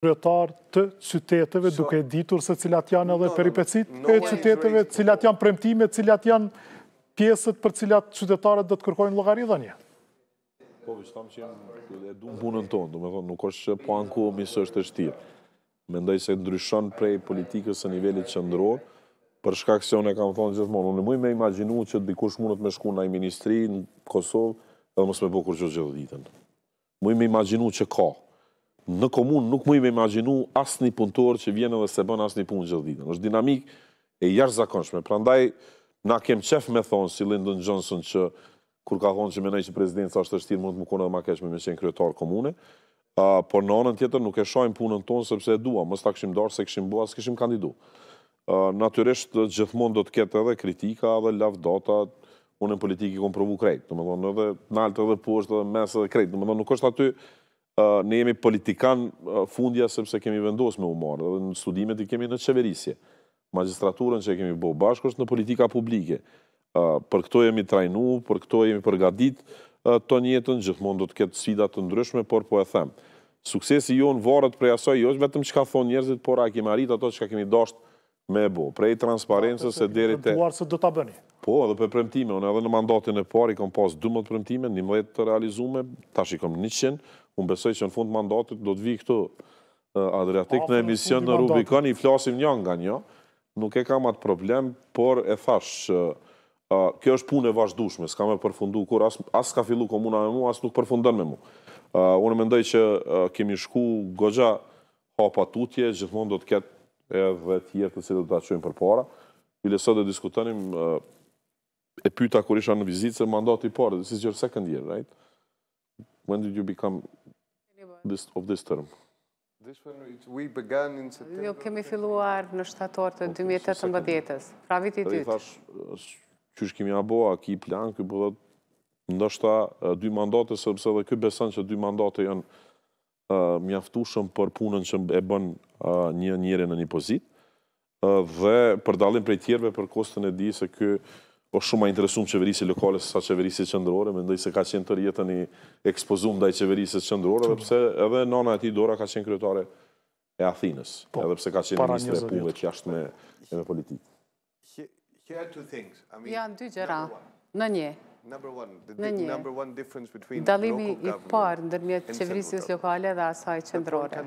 kryetarë të qyteteve, duke ditur se cilat janë edhe peripecit e qyteteve, cilat janë premtime, cilat janë pjesët për cilat qytetarët dhe të kërkojnë logarithënje? Po, vishtam që janë edu në punën tonë, du me thonë, nuk është po anë ku o misë është shtirë. Mendoj se ndryshon prej politikës së nivellit qëndrorë, për shkak se unë e kam thonë gjithmonë, unë në mëj me imaginu që dikush mundët me shku në i ministri në Kosovë, edhe mësë me bukur që gjithë ditën. Mëj me imaginu që ka, në komunë nuk më imaginu asë një punëtor që vjenë dhe se bënë asë një punë gjithë ditën. është dinamik e jashtë zakonshme. Pra ndaj, na kem qef me thonë si Lyndon Johnson që kur ka thonë që menaj që prezidenca është të shtirë mund të më kone dhe ma keshme me qenë kryetarë komune, por në anën tjetër nuk e shojmë punën tonë sepse e dua, mës ta këshim darë se këshim bua, së këshim kandidu. Uh, gjithmonë do të ketë edhe kritika dhe lavdota, unë në politikë i kom krejtë, të më thonë, edhe naltë edhe poshtë edhe mesë edhe krejtë, të më thonë, nuk është aty, ne jemi politikan fundja sepse kemi vendos me umarë, dhe në studimet i kemi në qeverisje, magistraturën që kemi bo bashkës në politika publike, për këto jemi trajnu, për këto jemi përgadit të njetën, gjithmon do të ketë sfidat të ndryshme, por po e them, suksesi jo në varët prej asaj jo është vetëm që ka thonë njerëzit, por a kemi arrit ato që ka kemi dasht me bo, prej transparentës e deri të... Në duar se do të bëni. Po, edhe për premtime, unë edhe në mandatin e pari kom pas 12 premtime, 11 të realizume, ta shikom 100, unë besoj që në fund mandatit do të vi këtu Adriatik në emision në Rubikon, i flasim një nga një, nuk e kam atë problem, por e thash, kjo është punë e vazhdushme, s'ka me përfundu kur, as ka fillu komuna me mu, as nuk përfundën me mu. Unë mendoj që kemi shku gogja hapa tutje, gjithmonë do të ketë edhe tjertë të si do të aqojmë për para, i dhe diskutonim e pyta kur isha në vizitë se mandati i parë, this is your second year, right? When did you become this of this term? This one it we began in September. Jo kemi filluar në shtator të 2018-s, pra viti i dytë. Tash çysh kemi apo a ki plan ky po thot ndoshta dy mandate sepse edhe ky beson se dy mandate janë ë mjaftueshëm për punën që e bën një njeri në një pozitë dhe për dallim prej tjerëve për kostën e di se ky po shumë ma interesum qeverisi lokale sa qeverisi qëndrore, me ndoj se ka qenë të rjetë një ekspozum dhe i qeverisi qëndrore, dhe pse edhe nana e ti Dora ka qenë kryetare e Athinës, po, edhe pse ka qenë ministre e punve që jashtë me politikë. janë dy gjëra, në një. Number one, the number one difference between local government Dalimi i parë ndërmjet qeverisjes lokale dhe asaj qëndrore.